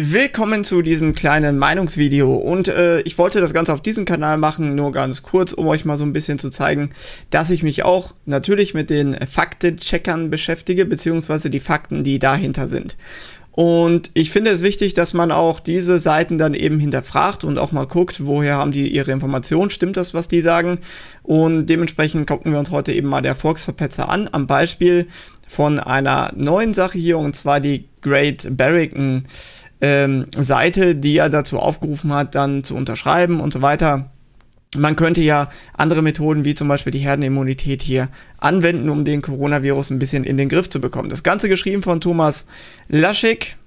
Willkommen zu diesem kleinen Meinungsvideo und äh, ich wollte das Ganze auf diesem Kanal machen, nur ganz kurz, um euch mal so ein bisschen zu zeigen, dass ich mich auch natürlich mit den Faktencheckern beschäftige, beziehungsweise die Fakten, die dahinter sind. Und ich finde es wichtig, dass man auch diese Seiten dann eben hinterfragt und auch mal guckt, woher haben die ihre Informationen, stimmt das, was die sagen? Und dementsprechend gucken wir uns heute eben mal der Volksverpetzer an, am Beispiel von einer neuen Sache hier, und zwar die Great Barrington ähm, Seite, die er dazu aufgerufen hat, dann zu unterschreiben und so weiter. Man könnte ja andere Methoden wie zum Beispiel die Herdenimmunität hier anwenden, um den Coronavirus ein bisschen in den Griff zu bekommen. Das Ganze geschrieben von Thomas Laschig,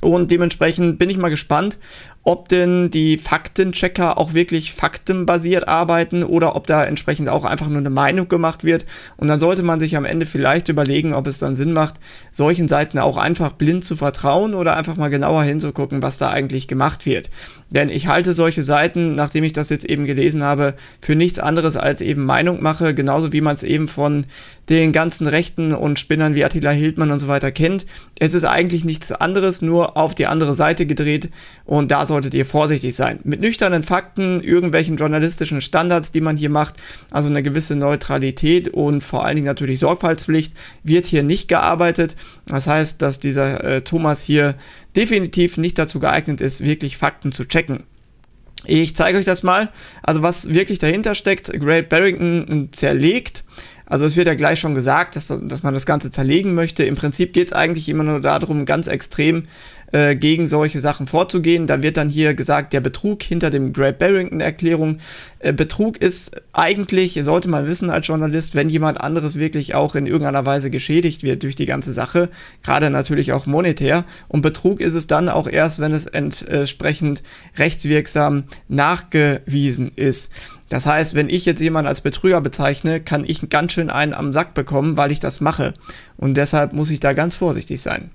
und dementsprechend bin ich mal gespannt, ob denn die Faktenchecker auch wirklich faktenbasiert arbeiten oder ob da entsprechend auch einfach nur eine Meinung gemacht wird. Und dann sollte man sich am Ende vielleicht überlegen, ob es dann Sinn macht, solchen Seiten auch einfach blind zu vertrauen oder einfach mal genauer hinzugucken, was da eigentlich gemacht wird. Denn ich halte solche Seiten, nachdem ich das jetzt eben gelesen habe, für nichts anderes als eben Meinung mache, genauso wie man es eben von den ganzen Rechten und Spinnern wie Attila Hildmann und so weiter kennt. Es ist eigentlich nichts anderes, nur auf die andere Seite gedreht und da solltet ihr vorsichtig sein. Mit nüchternen Fakten, irgendwelchen journalistischen Standards, die man hier macht, also eine gewisse Neutralität und vor allen Dingen natürlich Sorgfaltspflicht, wird hier nicht gearbeitet. Das heißt, dass dieser äh, Thomas hier definitiv nicht dazu geeignet ist, wirklich Fakten zu checken. Ich zeige euch das mal. Also was wirklich dahinter steckt, Great Barrington zerlegt also es wird ja gleich schon gesagt, dass, dass man das Ganze zerlegen möchte. Im Prinzip geht es eigentlich immer nur darum, ganz extrem äh, gegen solche Sachen vorzugehen. Da wird dann hier gesagt, der Betrug hinter dem Great Barrington-Erklärung. Äh, Betrug ist eigentlich, sollte man wissen als Journalist, wenn jemand anderes wirklich auch in irgendeiner Weise geschädigt wird durch die ganze Sache, gerade natürlich auch monetär. Und Betrug ist es dann auch erst, wenn es entsprechend rechtswirksam nachgewiesen ist. Das heißt, wenn ich jetzt jemanden als Betrüger bezeichne, kann ich ganz schön einen am Sack bekommen, weil ich das mache. Und deshalb muss ich da ganz vorsichtig sein.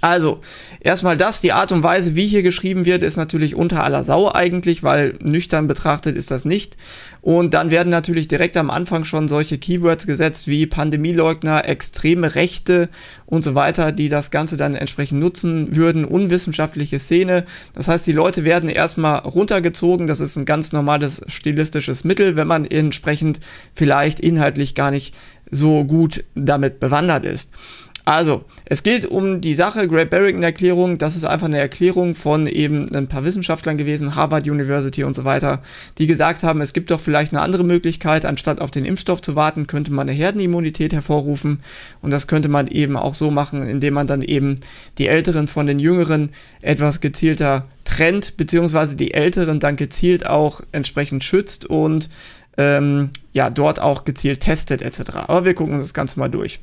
Also, erstmal das, die Art und Weise, wie hier geschrieben wird, ist natürlich unter aller Sau eigentlich, weil nüchtern betrachtet ist das nicht. Und dann werden natürlich direkt am Anfang schon solche Keywords gesetzt wie Pandemieleugner, extreme Rechte und so weiter, die das Ganze dann entsprechend nutzen würden, unwissenschaftliche Szene. Das heißt, die Leute werden erstmal runtergezogen. Das ist ein ganz normales stilistisches Mittel, wenn man entsprechend vielleicht inhaltlich gar nicht so gut damit bewandert ist. Also, es geht um die Sache Great Barrington Erklärung. Das ist einfach eine Erklärung von eben ein paar Wissenschaftlern gewesen, Harvard University und so weiter, die gesagt haben, es gibt doch vielleicht eine andere Möglichkeit, anstatt auf den Impfstoff zu warten, könnte man eine Herdenimmunität hervorrufen. Und das könnte man eben auch so machen, indem man dann eben die Älteren von den Jüngeren etwas gezielter trennt, beziehungsweise die Älteren dann gezielt auch entsprechend schützt und ähm, ja, dort auch gezielt testet etc. Aber wir gucken uns das Ganze mal durch.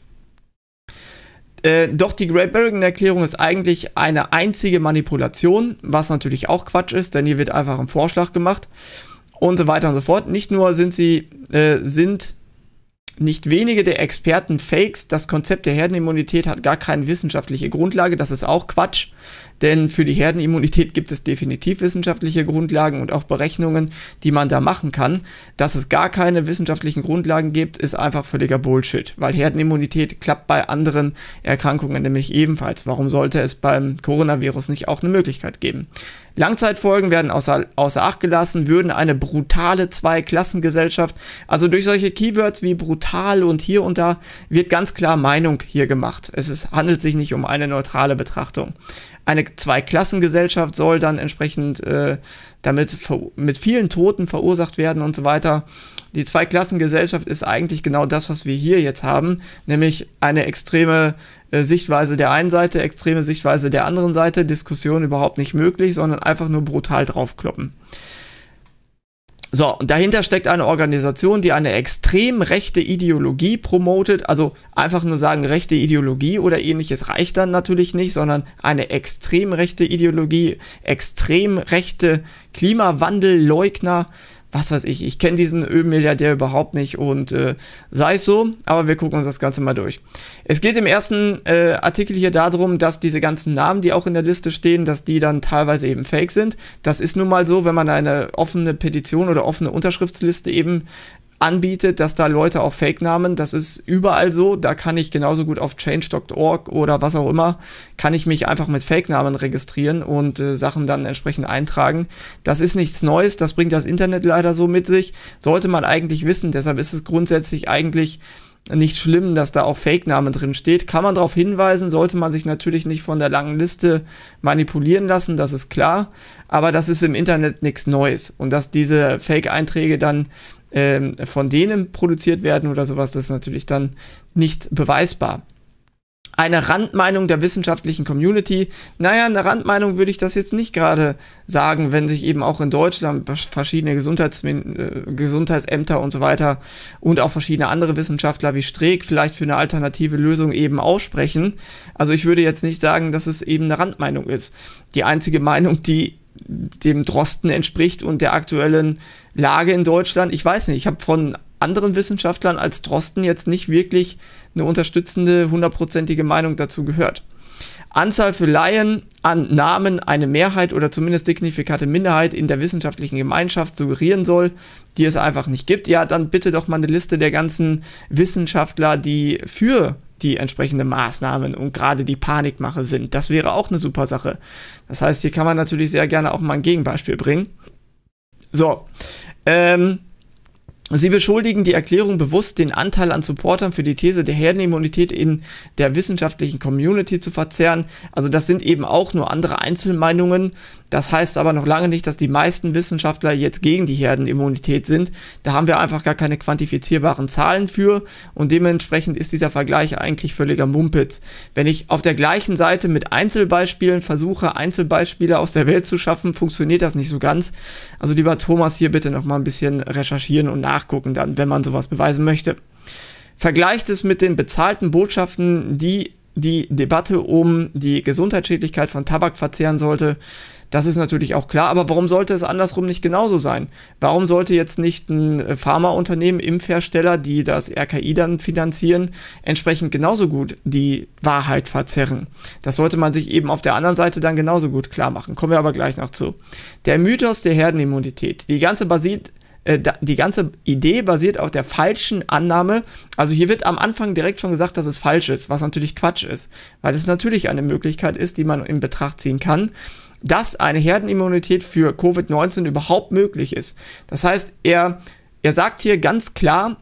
Äh, doch die Great Barrington Erklärung ist eigentlich eine einzige Manipulation, was natürlich auch Quatsch ist, denn hier wird einfach ein Vorschlag gemacht und so weiter und so fort. Nicht nur sind sie, äh, sind nicht wenige der Experten fakes, das Konzept der Herdenimmunität hat gar keine wissenschaftliche Grundlage, das ist auch Quatsch, denn für die Herdenimmunität gibt es definitiv wissenschaftliche Grundlagen und auch Berechnungen, die man da machen kann. Dass es gar keine wissenschaftlichen Grundlagen gibt, ist einfach völliger Bullshit, weil Herdenimmunität klappt bei anderen Erkrankungen nämlich ebenfalls. Warum sollte es beim Coronavirus nicht auch eine Möglichkeit geben? Langzeitfolgen werden außer, außer Acht gelassen, würden eine brutale Zweiklassengesellschaft. Also durch solche Keywords wie brutal und hier und da wird ganz klar Meinung hier gemacht. Es ist, handelt sich nicht um eine neutrale Betrachtung. Eine Zweiklassengesellschaft soll dann entsprechend äh, damit mit vielen Toten verursacht werden und so weiter. Die Zweiklassengesellschaft ist eigentlich genau das, was wir hier jetzt haben, nämlich eine extreme äh, Sichtweise der einen Seite, extreme Sichtweise der anderen Seite, Diskussion überhaupt nicht möglich, sondern einfach nur brutal draufkloppen. So, und dahinter steckt eine Organisation, die eine extrem rechte Ideologie promotet. Also einfach nur sagen, rechte Ideologie oder ähnliches reicht dann natürlich nicht, sondern eine extrem rechte Ideologie, extrem rechte Klimawandelleugner, was weiß ich, ich kenne diesen Ölmilliardär überhaupt nicht und äh, sei es so, aber wir gucken uns das Ganze mal durch. Es geht im ersten äh, Artikel hier darum, dass diese ganzen Namen, die auch in der Liste stehen, dass die dann teilweise eben fake sind. Das ist nun mal so, wenn man eine offene Petition oder offene Unterschriftsliste eben anbietet, dass da Leute auch Fake-Namen, das ist überall so, da kann ich genauso gut auf change.org oder was auch immer, kann ich mich einfach mit Fake-Namen registrieren und äh, Sachen dann entsprechend eintragen. Das ist nichts Neues, das bringt das Internet leider so mit sich, sollte man eigentlich wissen, deshalb ist es grundsätzlich eigentlich nicht schlimm, dass da auch Fake-Name drin steht. Kann man darauf hinweisen, sollte man sich natürlich nicht von der langen Liste manipulieren lassen, das ist klar. Aber das ist im Internet nichts Neues. Und dass diese Fake-Einträge dann ähm, von denen produziert werden oder sowas, das ist natürlich dann nicht beweisbar eine Randmeinung der wissenschaftlichen Community. Naja, eine Randmeinung würde ich das jetzt nicht gerade sagen, wenn sich eben auch in Deutschland verschiedene Gesundheits äh, Gesundheitsämter und so weiter und auch verschiedene andere Wissenschaftler wie Streeck vielleicht für eine alternative Lösung eben aussprechen. Also ich würde jetzt nicht sagen, dass es eben eine Randmeinung ist. Die einzige Meinung, die dem Drosten entspricht und der aktuellen Lage in Deutschland. Ich weiß nicht, ich habe von anderen Wissenschaftlern als Drosten jetzt nicht wirklich eine unterstützende, hundertprozentige Meinung dazu gehört. Anzahl für Laien an Namen eine Mehrheit oder zumindest signifikante Minderheit in der wissenschaftlichen Gemeinschaft suggerieren soll, die es einfach nicht gibt, ja, dann bitte doch mal eine Liste der ganzen Wissenschaftler, die für die entsprechenden Maßnahmen und gerade die Panikmache sind. Das wäre auch eine super Sache. Das heißt, hier kann man natürlich sehr gerne auch mal ein Gegenbeispiel bringen. So, ähm, Sie beschuldigen die Erklärung bewusst, den Anteil an Supportern für die These der Herdenimmunität in der wissenschaftlichen Community zu verzerren. Also das sind eben auch nur andere Einzelmeinungen. Das heißt aber noch lange nicht, dass die meisten Wissenschaftler jetzt gegen die Herdenimmunität sind. Da haben wir einfach gar keine quantifizierbaren Zahlen für und dementsprechend ist dieser Vergleich eigentlich völliger Mumpitz. Wenn ich auf der gleichen Seite mit Einzelbeispielen versuche, Einzelbeispiele aus der Welt zu schaffen, funktioniert das nicht so ganz. Also lieber Thomas, hier bitte noch mal ein bisschen recherchieren und nachdenken nachgucken dann, wenn man sowas beweisen möchte. Vergleicht es mit den bezahlten Botschaften, die die Debatte um die Gesundheitsschädlichkeit von Tabak verzehren sollte, das ist natürlich auch klar. Aber warum sollte es andersrum nicht genauso sein? Warum sollte jetzt nicht ein Pharmaunternehmen, Impfhersteller, die das RKI dann finanzieren, entsprechend genauso gut die Wahrheit verzerren? Das sollte man sich eben auf der anderen Seite dann genauso gut klar machen. Kommen wir aber gleich noch zu. Der Mythos der Herdenimmunität. Die ganze Basis äh, die ganze Idee basiert auf der falschen Annahme. Also hier wird am Anfang direkt schon gesagt, dass es falsch ist, was natürlich Quatsch ist, weil es natürlich eine Möglichkeit ist, die man in Betracht ziehen kann, dass eine Herdenimmunität für Covid-19 überhaupt möglich ist. Das heißt, er, er sagt hier ganz klar,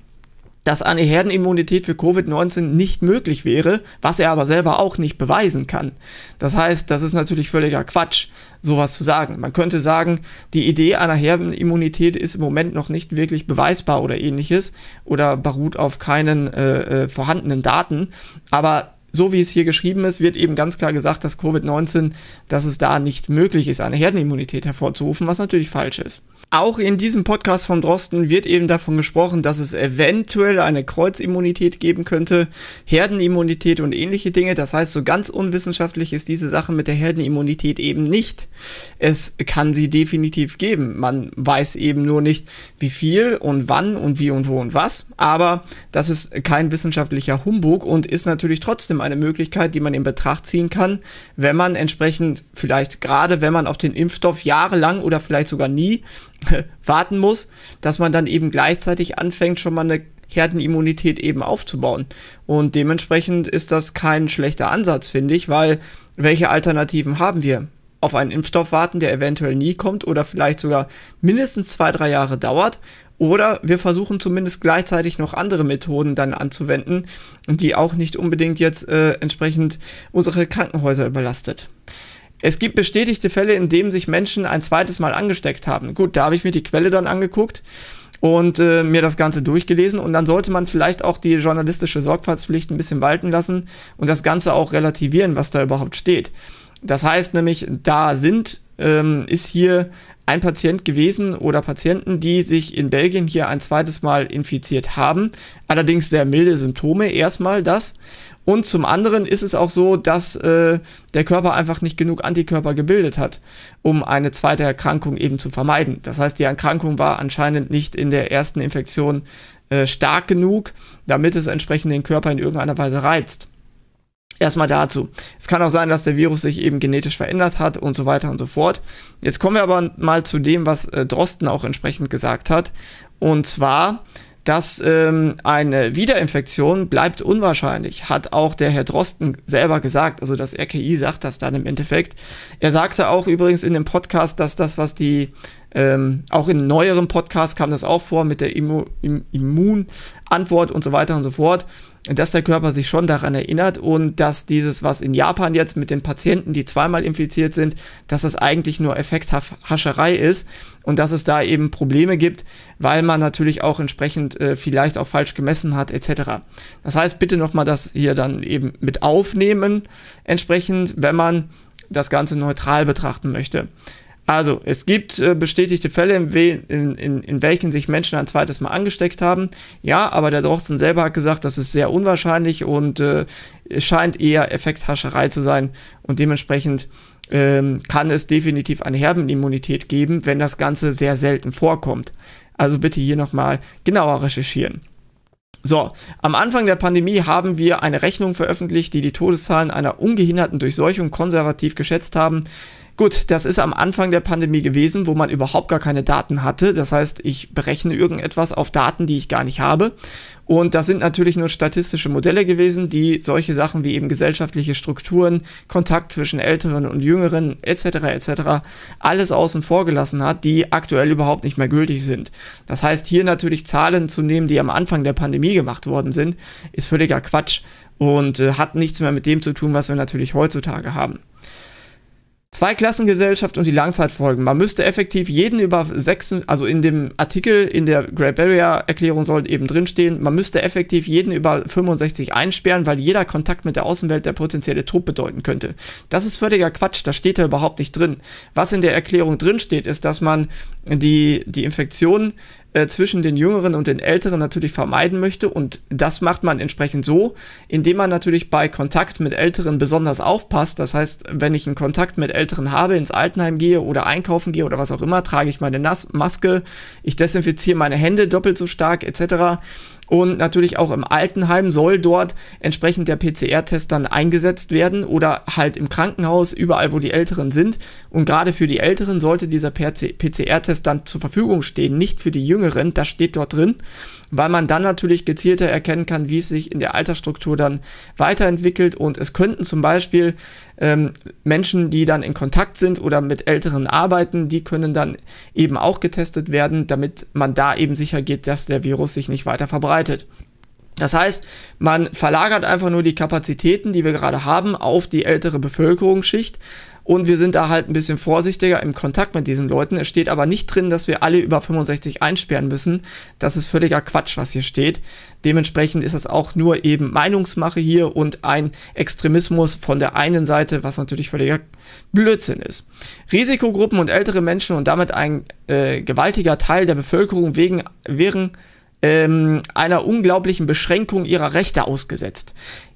dass eine Herdenimmunität für Covid-19 nicht möglich wäre, was er aber selber auch nicht beweisen kann. Das heißt, das ist natürlich völliger Quatsch, sowas zu sagen. Man könnte sagen, die Idee einer Herdenimmunität ist im Moment noch nicht wirklich beweisbar oder ähnliches oder beruht auf keinen äh, äh vorhandenen Daten, aber so wie es hier geschrieben ist, wird eben ganz klar gesagt, dass Covid-19, dass es da nicht möglich ist, eine Herdenimmunität hervorzurufen, was natürlich falsch ist. Auch in diesem Podcast von Drosten wird eben davon gesprochen, dass es eventuell eine Kreuzimmunität geben könnte, Herdenimmunität und ähnliche Dinge. Das heißt, so ganz unwissenschaftlich ist diese Sache mit der Herdenimmunität eben nicht. Es kann sie definitiv geben. Man weiß eben nur nicht, wie viel und wann und wie und wo und was. Aber das ist kein wissenschaftlicher Humbug und ist natürlich trotzdem eine Möglichkeit, die man in Betracht ziehen kann, wenn man entsprechend vielleicht gerade, wenn man auf den Impfstoff jahrelang oder vielleicht sogar nie warten muss, dass man dann eben gleichzeitig anfängt, schon mal eine Herdenimmunität eben aufzubauen. Und dementsprechend ist das kein schlechter Ansatz, finde ich, weil welche Alternativen haben wir? Auf einen Impfstoff warten, der eventuell nie kommt oder vielleicht sogar mindestens zwei, drei Jahre dauert oder wir versuchen zumindest gleichzeitig noch andere Methoden dann anzuwenden, die auch nicht unbedingt jetzt äh, entsprechend unsere Krankenhäuser überlastet. Es gibt bestätigte Fälle, in denen sich Menschen ein zweites Mal angesteckt haben. Gut, da habe ich mir die Quelle dann angeguckt und äh, mir das Ganze durchgelesen. Und dann sollte man vielleicht auch die journalistische Sorgfaltspflicht ein bisschen walten lassen und das Ganze auch relativieren, was da überhaupt steht. Das heißt nämlich, da sind, ähm, ist hier ein Patient gewesen oder Patienten, die sich in Belgien hier ein zweites Mal infiziert haben. Allerdings sehr milde Symptome, erstmal das. Und zum anderen ist es auch so, dass äh, der Körper einfach nicht genug Antikörper gebildet hat, um eine zweite Erkrankung eben zu vermeiden. Das heißt, die Erkrankung war anscheinend nicht in der ersten Infektion äh, stark genug, damit es entsprechend den Körper in irgendeiner Weise reizt. Erstmal dazu. Es kann auch sein, dass der Virus sich eben genetisch verändert hat und so weiter und so fort. Jetzt kommen wir aber mal zu dem, was äh, Drosten auch entsprechend gesagt hat. Und zwar, dass ähm, eine Wiederinfektion bleibt unwahrscheinlich, hat auch der Herr Drosten selber gesagt. Also das RKI sagt das dann im Endeffekt. Er sagte auch übrigens in dem Podcast, dass das, was die, ähm, auch in neueren Podcasts kam das auch vor mit der Immu Im Immunantwort und so weiter und so fort, dass der Körper sich schon daran erinnert und dass dieses, was in Japan jetzt mit den Patienten, die zweimal infiziert sind, dass das eigentlich nur Effekthascherei ist und dass es da eben Probleme gibt, weil man natürlich auch entsprechend äh, vielleicht auch falsch gemessen hat etc. Das heißt, bitte nochmal das hier dann eben mit aufnehmen, entsprechend, wenn man das Ganze neutral betrachten möchte. Also, es gibt äh, bestätigte Fälle, in, in, in, in, welchen sich Menschen ein zweites Mal angesteckt haben. Ja, aber der Drosten selber hat gesagt, das ist sehr unwahrscheinlich und äh, es scheint eher Effekthascherei zu sein. Und dementsprechend ähm, kann es definitiv eine Herbenimmunität geben, wenn das Ganze sehr selten vorkommt. Also bitte hier nochmal genauer recherchieren. So, am Anfang der Pandemie haben wir eine Rechnung veröffentlicht, die die Todeszahlen einer ungehinderten Durchseuchung konservativ geschätzt haben. Gut, das ist am Anfang der Pandemie gewesen, wo man überhaupt gar keine Daten hatte. Das heißt, ich berechne irgendetwas auf Daten, die ich gar nicht habe. Und das sind natürlich nur statistische Modelle gewesen, die solche Sachen wie eben gesellschaftliche Strukturen, Kontakt zwischen Älteren und Jüngeren etc. etc. alles außen vor gelassen hat, die aktuell überhaupt nicht mehr gültig sind. Das heißt, hier natürlich Zahlen zu nehmen, die am Anfang der Pandemie gemacht worden sind, ist völliger Quatsch und äh, hat nichts mehr mit dem zu tun, was wir natürlich heutzutage haben. Zwei Klassengesellschaft und die Langzeitfolgen. Man müsste effektiv jeden über sechs, also in dem Artikel in der Great Barrier Erklärung soll eben drinstehen, man müsste effektiv jeden über 65 einsperren, weil jeder Kontakt mit der Außenwelt der potenzielle Tod bedeuten könnte. Das ist völliger Quatsch, das steht da überhaupt nicht drin. Was in der Erklärung drinsteht, ist, dass man die, die Infektion äh, zwischen den Jüngeren und den Älteren natürlich vermeiden möchte. Und das macht man entsprechend so, indem man natürlich bei Kontakt mit Älteren besonders aufpasst. Das heißt, wenn ich einen Kontakt mit Älteren habe, ins Altenheim gehe oder einkaufen gehe oder was auch immer, trage ich meine Nas Maske, ich desinfiziere meine Hände doppelt so stark etc. Und natürlich auch im Altenheim soll dort entsprechend der PCR-Test dann eingesetzt werden oder halt im Krankenhaus, überall wo die Älteren sind. Und gerade für die Älteren sollte dieser PCR-Test dann zur Verfügung stehen, nicht für die Jüngeren, das steht dort drin weil man dann natürlich gezielter erkennen kann, wie es sich in der Altersstruktur dann weiterentwickelt. Und es könnten zum Beispiel ähm, Menschen, die dann in Kontakt sind oder mit Älteren arbeiten, die können dann eben auch getestet werden, damit man da eben sicher geht, dass der Virus sich nicht weiter verbreitet. Das heißt, man verlagert einfach nur die Kapazitäten, die wir gerade haben, auf die ältere Bevölkerungsschicht, und wir sind da halt ein bisschen vorsichtiger im Kontakt mit diesen Leuten. Es steht aber nicht drin, dass wir alle über 65 einsperren müssen. Das ist völliger Quatsch, was hier steht. Dementsprechend ist das auch nur eben Meinungsmache hier und ein Extremismus von der einen Seite, was natürlich völliger Blödsinn ist. Risikogruppen und ältere Menschen und damit ein äh, gewaltiger Teil der Bevölkerung wegen, wären ähm, einer unglaublichen Beschränkung ihrer Rechte ausgesetzt.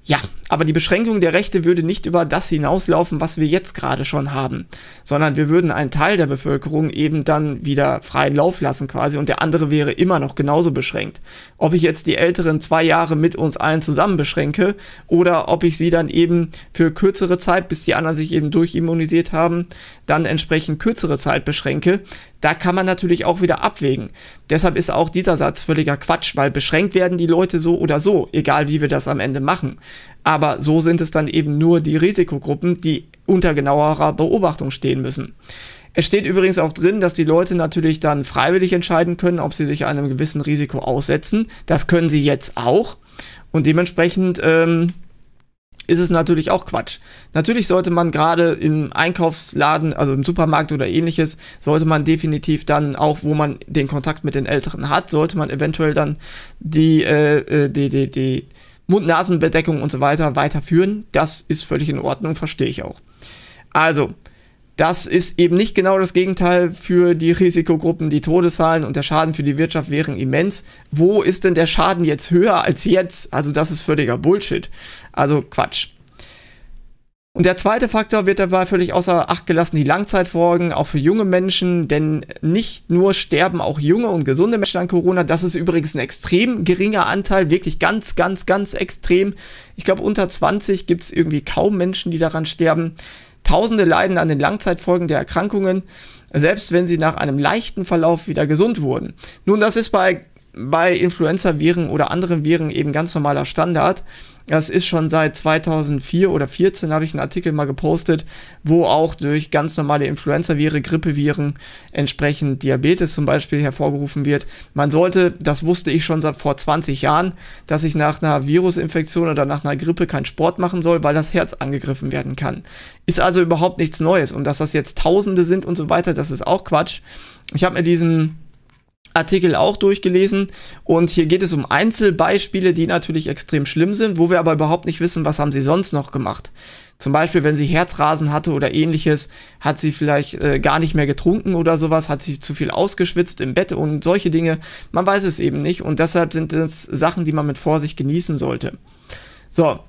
Ja, aber die Beschränkung der Rechte würde nicht über das hinauslaufen, was wir jetzt gerade schon haben, sondern wir würden einen Teil der Bevölkerung eben dann wieder freien Lauf lassen quasi und der andere wäre immer noch genauso beschränkt. Ob ich jetzt die Älteren zwei Jahre mit uns allen zusammen beschränke oder ob ich sie dann eben für kürzere Zeit, bis die anderen sich eben durchimmunisiert haben, dann entsprechend kürzere Zeit beschränke, da kann man natürlich auch wieder abwägen. Deshalb ist auch dieser Satz völliger Quatsch, weil beschränkt werden die Leute so oder so, egal wie wir das am Ende machen. Aber so sind es dann eben nur die Risikogruppen, die unter genauerer Beobachtung stehen müssen. Es steht übrigens auch drin, dass die Leute natürlich dann freiwillig entscheiden können, ob sie sich einem gewissen Risiko aussetzen. Das können sie jetzt auch. Und dementsprechend ähm, ist es natürlich auch Quatsch. Natürlich sollte man gerade im Einkaufsladen, also im Supermarkt oder ähnliches, sollte man definitiv dann auch, wo man den Kontakt mit den Älteren hat, sollte man eventuell dann die, äh, äh die, die, die Mund-Nasen-Bedeckung und so weiter weiterführen. Das ist völlig in Ordnung, verstehe ich auch. Also, das ist eben nicht genau das Gegenteil für die Risikogruppen. Die Todeszahlen und der Schaden für die Wirtschaft wären immens. Wo ist denn der Schaden jetzt höher als jetzt? Also das ist völliger Bullshit. Also Quatsch. Und der zweite Faktor wird dabei völlig außer Acht gelassen, die Langzeitfolgen, auch für junge Menschen, denn nicht nur sterben auch junge und gesunde Menschen an Corona, das ist übrigens ein extrem geringer Anteil, wirklich ganz, ganz, ganz extrem. Ich glaube, unter 20 gibt es irgendwie kaum Menschen, die daran sterben. Tausende leiden an den Langzeitfolgen der Erkrankungen, selbst wenn sie nach einem leichten Verlauf wieder gesund wurden. Nun, das ist bei bei Influenza-Viren oder anderen Viren eben ganz normaler Standard. Das ist schon seit 2004 oder 2014, habe ich einen Artikel mal gepostet, wo auch durch ganz normale Influenza-Viren, Grippeviren entsprechend Diabetes zum Beispiel hervorgerufen wird. Man sollte, das wusste ich schon seit vor 20 Jahren, dass ich nach einer Virusinfektion oder nach einer Grippe keinen Sport machen soll, weil das Herz angegriffen werden kann. Ist also überhaupt nichts Neues und dass das jetzt Tausende sind und so weiter, das ist auch Quatsch. Ich habe mir diesen Artikel auch durchgelesen und hier geht es um Einzelbeispiele, die natürlich extrem schlimm sind, wo wir aber überhaupt nicht wissen, was haben sie sonst noch gemacht. Zum Beispiel, wenn sie Herzrasen hatte oder ähnliches, hat sie vielleicht äh, gar nicht mehr getrunken oder sowas, hat sie zu viel ausgeschwitzt im Bett und solche Dinge. Man weiß es eben nicht und deshalb sind es Sachen, die man mit Vorsicht genießen sollte. So,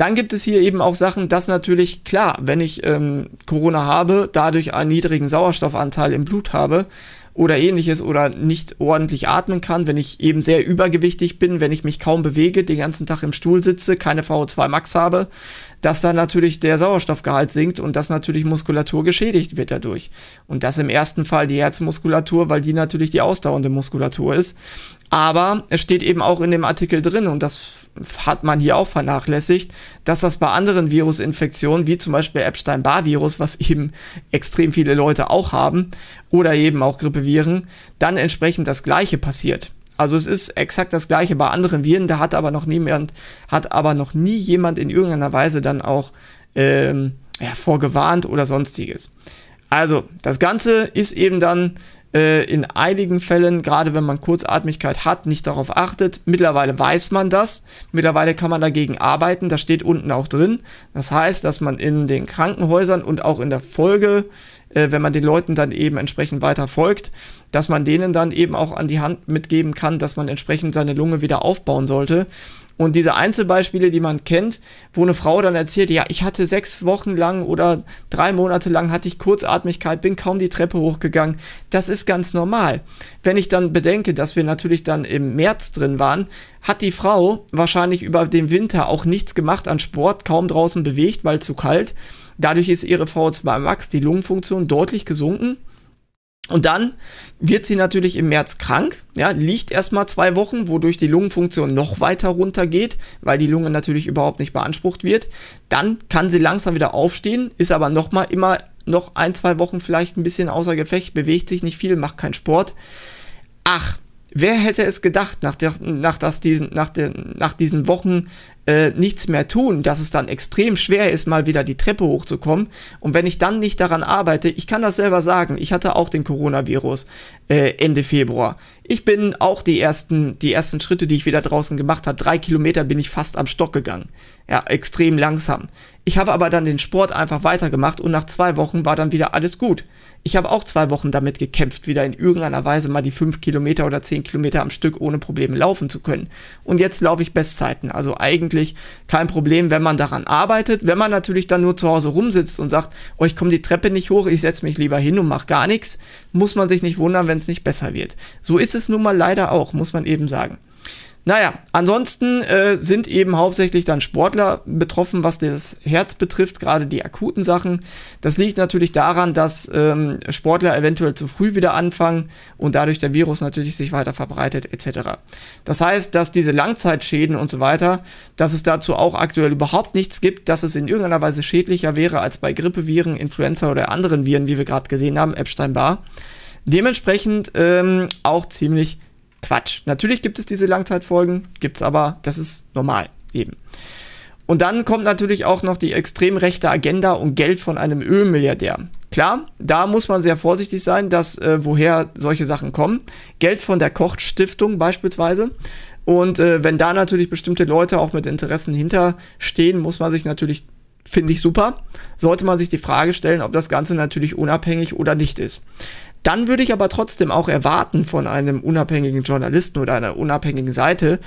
dann gibt es hier eben auch Sachen, dass natürlich klar, wenn ich ähm, Corona habe, dadurch einen niedrigen Sauerstoffanteil im Blut habe oder ähnliches oder nicht ordentlich atmen kann, wenn ich eben sehr übergewichtig bin, wenn ich mich kaum bewege, den ganzen Tag im Stuhl sitze, keine VO2 Max habe, dass dann natürlich der Sauerstoffgehalt sinkt und dass natürlich Muskulatur geschädigt wird dadurch. Und das im ersten Fall die Herzmuskulatur, weil die natürlich die ausdauernde Muskulatur ist. Aber es steht eben auch in dem Artikel drin, und das hat man hier auch vernachlässigt, dass das bei anderen Virusinfektionen, wie zum Beispiel Epstein-Barr-Virus, was eben extrem viele Leute auch haben, oder eben auch Grippeviren, dann entsprechend das Gleiche passiert. Also es ist exakt das Gleiche bei anderen Viren, da hat aber noch niemand, hat aber noch nie jemand in irgendeiner Weise dann auch ähm, ja, vorgewarnt oder sonstiges. Also, das Ganze ist eben dann äh, in einigen Fällen, gerade wenn man Kurzatmigkeit hat, nicht darauf achtet. Mittlerweile weiß man das. Mittlerweile kann man dagegen arbeiten. Das steht unten auch drin. Das heißt, dass man in den Krankenhäusern und auch in der Folge, äh, wenn man den Leuten dann eben entsprechend weiter folgt, dass man denen dann eben auch an die Hand mitgeben kann, dass man entsprechend seine Lunge wieder aufbauen sollte. Und diese Einzelbeispiele, die man kennt, wo eine Frau dann erzählt, ja, ich hatte sechs Wochen lang oder drei Monate lang hatte ich Kurzatmigkeit, bin kaum die Treppe hochgegangen, das ist ganz normal. Wenn ich dann bedenke, dass wir natürlich dann im März drin waren, hat die Frau wahrscheinlich über den Winter auch nichts gemacht an Sport, kaum draußen bewegt, weil zu kalt. Dadurch ist ihre V2 Max, die Lungenfunktion, deutlich gesunken. Und dann wird sie natürlich im März krank, ja, liegt erstmal zwei Wochen, wodurch die Lungenfunktion noch weiter runtergeht, weil die Lunge natürlich überhaupt nicht beansprucht wird. Dann kann sie langsam wieder aufstehen, ist aber nochmal immer noch ein, zwei Wochen vielleicht ein bisschen außer Gefecht, bewegt sich nicht viel, macht keinen Sport. Ach, Wer hätte es gedacht, nach, der, nach, das diesen, nach, der, nach diesen Wochen äh, nichts mehr tun, dass es dann extrem schwer ist, mal wieder die Treppe hochzukommen. Und wenn ich dann nicht daran arbeite, ich kann das selber sagen, ich hatte auch den Coronavirus äh, Ende Februar. Ich bin auch die ersten, die ersten Schritte, die ich wieder draußen gemacht habe, drei Kilometer bin ich fast am Stock gegangen. Ja, extrem langsam. Ich habe aber dann den Sport einfach weitergemacht und nach zwei Wochen war dann wieder alles gut. Ich habe auch zwei Wochen damit gekämpft, wieder in irgendeiner Weise mal die fünf Kilometer oder zehn Kilometer am Stück ohne Probleme laufen zu können. Und jetzt laufe ich Bestzeiten. Also eigentlich kein Problem, wenn man daran arbeitet. Wenn man natürlich dann nur zu Hause rumsitzt und sagt, oh, ich komme die Treppe nicht hoch, ich setze mich lieber hin und mache gar nichts, muss man sich nicht wundern, wenn es nicht besser wird. So ist es nun mal leider auch, muss man eben sagen. Naja, ansonsten äh, sind eben hauptsächlich dann Sportler betroffen, was das Herz betrifft, gerade die akuten Sachen. Das liegt natürlich daran, dass ähm, Sportler eventuell zu früh wieder anfangen und dadurch der Virus natürlich sich weiter verbreitet etc. Das heißt, dass diese Langzeitschäden und so weiter, dass es dazu auch aktuell überhaupt nichts gibt, dass es in irgendeiner Weise schädlicher wäre als bei Grippeviren, Influenza oder anderen Viren, wie wir gerade gesehen haben, Epstein-Barr. Dementsprechend ähm, auch ziemlich Quatsch. Natürlich gibt es diese Langzeitfolgen, gibt es aber, das ist normal eben. Und dann kommt natürlich auch noch die extrem rechte Agenda und Geld von einem Ölmilliardär. Klar, da muss man sehr vorsichtig sein, dass äh, woher solche Sachen kommen. Geld von der Koch Stiftung beispielsweise. Und äh, wenn da natürlich bestimmte Leute auch mit Interessen hinterstehen, muss man sich natürlich, finde ich super, sollte man sich die Frage stellen, ob das Ganze natürlich unabhängig oder nicht ist. Dann würde ich aber trotzdem auch erwarten von einem unabhängigen Journalisten oder einer unabhängigen Seite,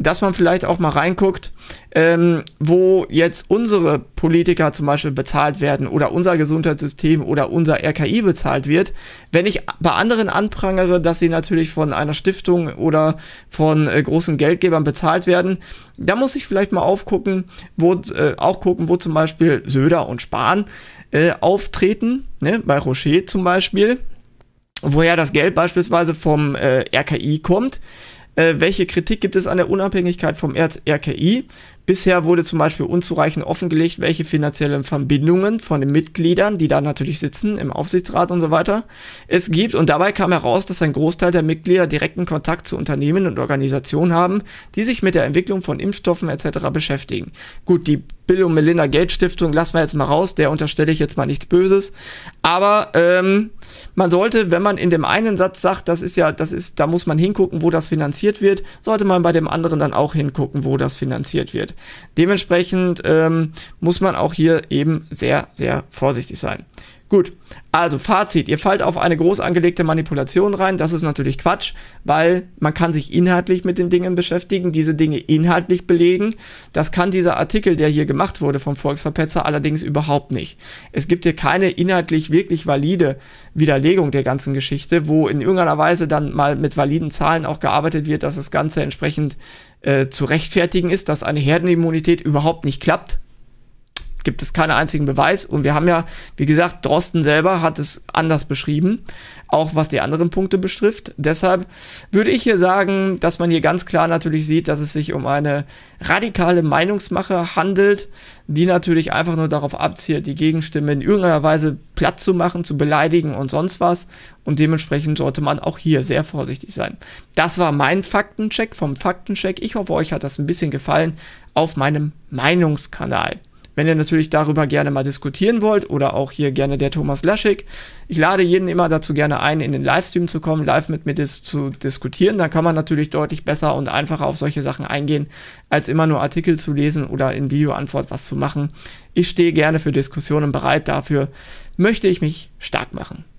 dass man vielleicht auch mal reinguckt, ähm, wo jetzt unsere Politiker zum Beispiel bezahlt werden oder unser Gesundheitssystem oder unser RKI bezahlt wird. Wenn ich bei anderen anprangere, dass sie natürlich von einer Stiftung oder von äh, großen Geldgebern bezahlt werden, da muss ich vielleicht mal aufgucken, wo, äh, auch gucken, wo zum Beispiel Söder und Spahn äh, auftreten, ne? bei Rocher zum Beispiel woher das Geld beispielsweise vom äh, RKI kommt. Äh, welche Kritik gibt es an der Unabhängigkeit vom RKI? Bisher wurde zum Beispiel unzureichend offengelegt, welche finanziellen Verbindungen von den Mitgliedern, die da natürlich sitzen, im Aufsichtsrat und so weiter, es gibt. Und dabei kam heraus, dass ein Großteil der Mitglieder direkten Kontakt zu Unternehmen und Organisationen haben, die sich mit der Entwicklung von Impfstoffen etc. beschäftigen. Gut, die Bill und Melinda Gates Stiftung lassen wir jetzt mal raus, der unterstelle ich jetzt mal nichts Böses. Aber ähm, man sollte, wenn man in dem einen Satz sagt, das ist ja, das ist, da muss man hingucken, wo das finanziert wird, sollte man bei dem anderen dann auch hingucken, wo das finanziert wird. Dementsprechend ähm, muss man auch hier eben sehr, sehr vorsichtig sein. Gut, also Fazit, ihr fallt auf eine groß angelegte Manipulation rein, das ist natürlich Quatsch, weil man kann sich inhaltlich mit den Dingen beschäftigen, diese Dinge inhaltlich belegen. Das kann dieser Artikel, der hier gemacht wurde vom Volksverpetzer, allerdings überhaupt nicht. Es gibt hier keine inhaltlich wirklich valide Widerlegung der ganzen Geschichte, wo in irgendeiner Weise dann mal mit validen Zahlen auch gearbeitet wird, dass das Ganze entsprechend äh, zu rechtfertigen ist, dass eine Herdenimmunität überhaupt nicht klappt, gibt es keinen einzigen Beweis. Und wir haben ja, wie gesagt, Drosten selber hat es anders beschrieben, auch was die anderen Punkte betrifft. Deshalb würde ich hier sagen, dass man hier ganz klar natürlich sieht, dass es sich um eine radikale Meinungsmache handelt, die natürlich einfach nur darauf abzielt, die Gegenstimme in irgendeiner Weise platt zu machen, zu beleidigen und sonst was. Und dementsprechend sollte man auch hier sehr vorsichtig sein. Das war mein Faktencheck vom Faktencheck. Ich hoffe, euch hat das ein bisschen gefallen auf meinem Meinungskanal. Wenn ihr natürlich darüber gerne mal diskutieren wollt oder auch hier gerne der Thomas Laschig, ich lade jeden immer dazu gerne ein, in den Livestream zu kommen, live mit mir dis zu diskutieren. Da kann man natürlich deutlich besser und einfacher auf solche Sachen eingehen, als immer nur Artikel zu lesen oder in Videoantwort was zu machen. Ich stehe gerne für Diskussionen bereit. Dafür möchte ich mich stark machen.